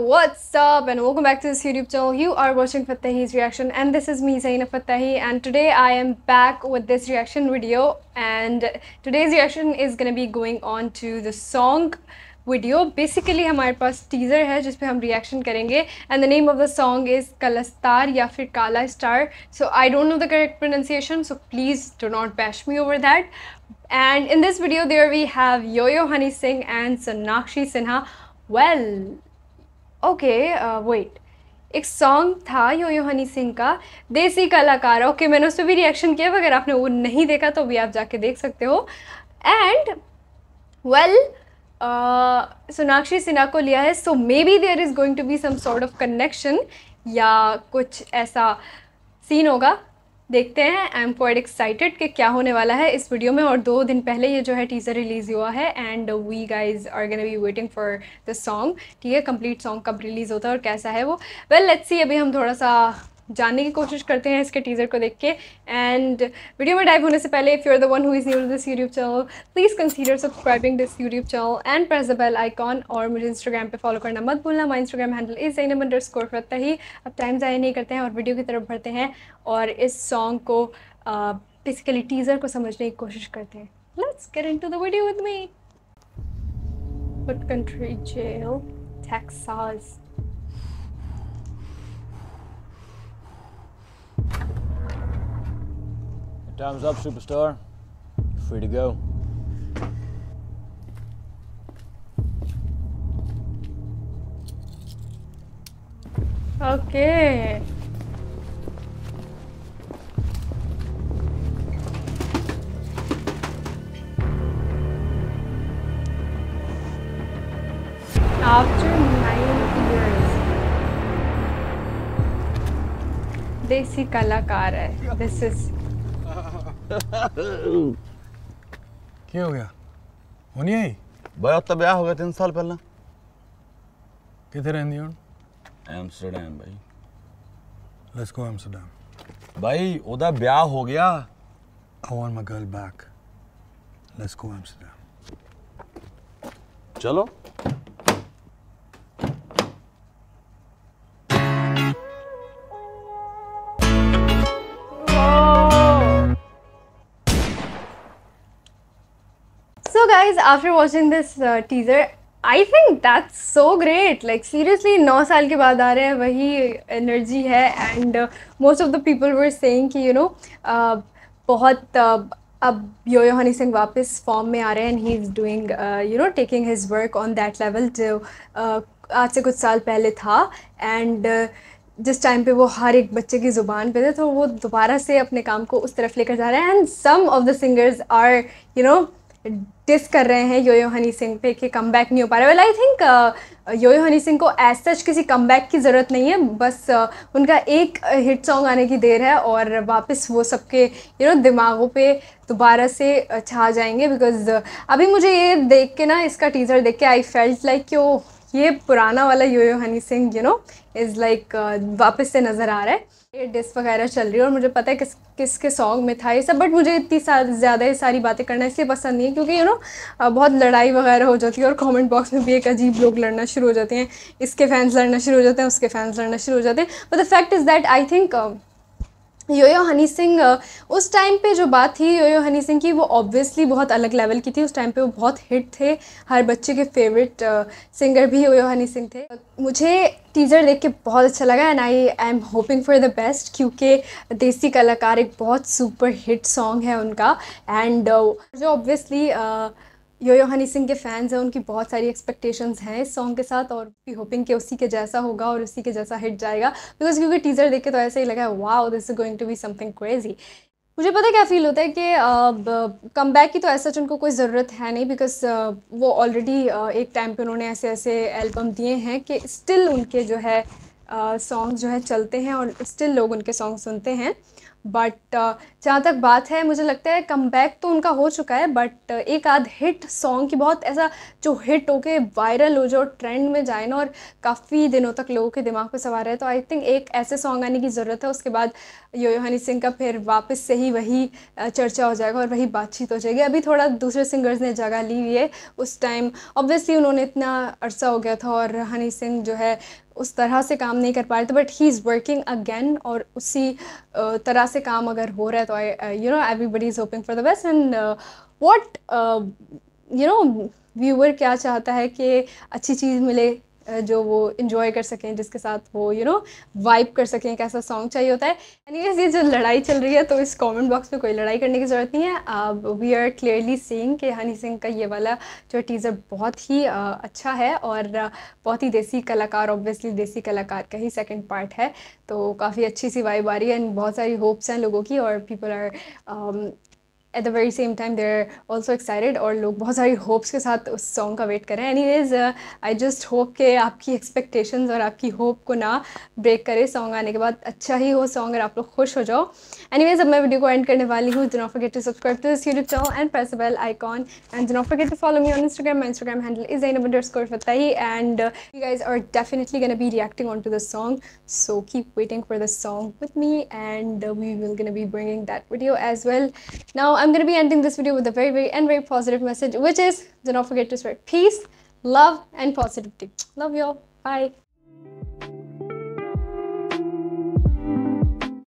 what's up and welcome back to this youtube channel you are watching fatahi's reaction and this is me zaina and today i am back with this reaction video and today's reaction is gonna be going on to the song video basically hamare paas teaser hai jis pe hum reaction karenge and the name of the song is kalastar ya fir kala star so i don't know the correct pronunciation so please do not bash me over that and in this video there we have yo yo honey singh and sonakshi sinha well okay wait uh, एक song था yo yo Honey Singh का देसी कलाकार okay मैंने उस पर भी reaction किया अगर आपने वो नहीं देखा तो भी आप जाके देख सकते हो and well uh, Sonakshi Sinha को लिया है so maybe there is going to be some sort of connection या कुछ ऐसा सीन होगा देखते हैं आई एम क्वाइट एक्साइटेड कि क्या होने वाला है इस वीडियो में और दो दिन पहले ये जो है टीज़र रिलीज़ हुआ है and we guys are gonna be waiting for the song ठीक है कंप्लीट सॉन्ग कब रिलीज़ होता है और कैसा है वो वेल लेट्स सी अभी हम थोड़ा सा जानने की कोशिश करते हैं इसके टीज़र को देख के एंड वीडियो में डाइव होने से पहले if you are the one who is new this YouTube channel please consider subscribing this YouTube channel and press the bell icon और मुझे इंस्टाग्राम पे फॉलो करना मत भूलना my Instagram handle is Jainam underscore करता ही अब टाइम ज़ाया नहीं करते हैं और वीडियो की तरफ बढ़ते हैं और इस सॉन्ग को बेसिकली uh, टीज़र को समझने की कोशिश करते हैं let's get into the video with me What country jail? Time's up, superstar. You're free to go. Okay. After nine years, Desi Kalakar. This is क्या हो गया होनी आई भाई अब तो ब्याह हो गया तीन साल पहला कितने रहती हूँ एम्स्टरडेम भाई लेट्स गो एम्स्टरडेम भाई ओदा ब्याह हो गया I want my girl back let's go Amsterdam चलो guys, after watching this uh, teaser, I think that's so great like seriously नौ साल के बाद आ रहे हैं वही एनर्जी है and most of the people were saying कि यू नो uh, बहुत uh, अब यो यो हनी सिंह वापस फॉर्म में आ रहे हैं and he is doing you know taking his work on that level जो आज से कुछ साल पहले था एंड uh, जिस टाइम पे वो हर एक बच्चे की ज़ुबान पे थे तो वो दोबारा से अपने काम को उस तरफ लेकर जा रहे हैं and some of the singers are you know diss कर रहे हैं योयो हनी सिंह पे कि कम बैक नहीं हो पा रहा है well I think yo yo Honey Singh को एज सच किसी कम बैक की ज़रूरत नहीं है बस uh, उनका एक हिट सॉन्ग आने की देर है और वापस वो सबके यू नो दिमागों पे दोबारा से uh, छा जाएंगे बिकॉज uh, अभी मुझे ये देख के ना इसका टीज़र देख के आई फेल्ट लाइक कि ये पुराना वाला yo Honey Singh you know is like वापस से नज़र आ रहा है ये डिस्क वगैरह चल रही है और मुझे पता है किस किस के सॉन्ग में था ये सब बट मुझे इतनी ज़्यादा ये सारी बातें करना इसलिए पसंद नहीं है क्योंकि you you know know, uh, बहुत लड़ाई वगैरह हो जाती है और कमेंट बॉक्स में भी एक अजीब लोग लड़ना शुरू हो जाते हैं इसके फैंस लड़ना शुरू हो जाते हैं उसके फैंस लड़ना शुरू हो जाते हैं but the fact is that I think yo yo Honey Singh उस टाइम पे जो बात थी योयो हनी सिंह की वो ऑब्वियसली बहुत अलग लेवल की थी उस टाइम पे वो बहुत हिट थे हर बच्चे के फेवरेट सिंगर भी योयो हनी सिंह थे मुझे टीज़र देख के बहुत अच्छा लगा and I I am hoping for the best क्योंकि देसी कलाकार एक बहुत सुपर हिट सॉन्ग है उनका एंड जो obviously yo yo Honey Singh के फैंस हैं उनकी बहुत सारी एक्सपेक्टेशंस हैं इस सॉन्ग के साथ और भी होपिंग कि उसी के जैसा होगा और उसी के जैसा हिट जाएगा बिकॉज क्योंकि टीजर देख के तो ऐसे ही लगा है wow this is going to be something crazy मुझे पता क्या फ़ील होता है कि कम बैक की तो ऐसा उनको कोई ज़रूरत है नहीं बिकॉज वो ऑलरेडी एक टाइम पे उन्होंने ऐसे ऐसे एल्बम दिए हैं कि स्टिल उनके जो है सॉन्ग्स जो है चलते हैं और स्टिल लोग उनके सॉन्ग सुनते हैं बट जहाँ तक बात है मुझे लगता है कम बैक तो उनका हो चुका है बट एक आध हिट सॉन्ग की बहुत ऐसा जो हिट हो के वायरल हो जो ट्रेंड में जाए ना और काफ़ी दिनों तक लोगों के दिमाग पे सवार है तो आई थिंक एक ऐसे सॉन्ग आने की ज़रूरत है उसके बाद यो योहानी सिंह का फिर वापस से ही वही चर्चा हो जाएगा और वही बातचीत हो जाएगी अभी थोड़ा दूसरे सिंगर्स ने जगह ली हुई है उस टाइम ऑब्वियसली उन्होंने इतना अरसा हो गया था और हनी सिंह जो है उस तरह से काम नहीं कर पा रहे थे but he is working again और उसी तरह से काम अगर हो रहा है तो I you know everybody is hoping for the best and what you know viewer क्या चाहता है कि अच्छी चीज़ मिले जो वो इन्जॉय कर सकें जिसके साथ वो यू नो वाइप कर सकें कैसा सॉन्ग चाहिए होता है एनी ये जो लड़ाई चल रही है तो इस कमेंट बॉक्स में कोई लड़ाई करने की ज़रूरत नहीं है अब वी आर क्लियरली सीइंग कि हनी सिंह का ये वाला जो टीज़र बहुत ही आ, अच्छा है और बहुत ही देसी कलाकार ऑब्वियसली देसी कलाकार का ही सेकेंड पार्ट है तो काफ़ी अच्छी सी वाइब आ रही है एंड बहुत सारी होप्स हैं लोगों की और people are at the very same time there also excited और लोग बहुत सारी होप्स के साथ उस सॉन्ग का वेट करें anyways I just hope के आपकी एक्सपेक्टेशंस और आपकी होप को ना ब्रेक करे सॉन्ग आने के बाद अच्छा ही हो सॉन्ग और आप लोग खुश हो जाओ एनी वेज़ अब मैं वीडियो को एंड करने वाली हूँ don't forget to subscribe to this YouTube channel and press bell icon and don't forget to follow me on Instagram my Instagram handle is आई नंबर स्कोर बताई and you guys are definitely gonna be reacting on to the song so keep waiting for the song with me and we will gonna be bringing that video as well now I'm going to be ending this video with a very, very, and very positive message, which is do not forget to spread peace, love, and positivity. Love y'all. Bye.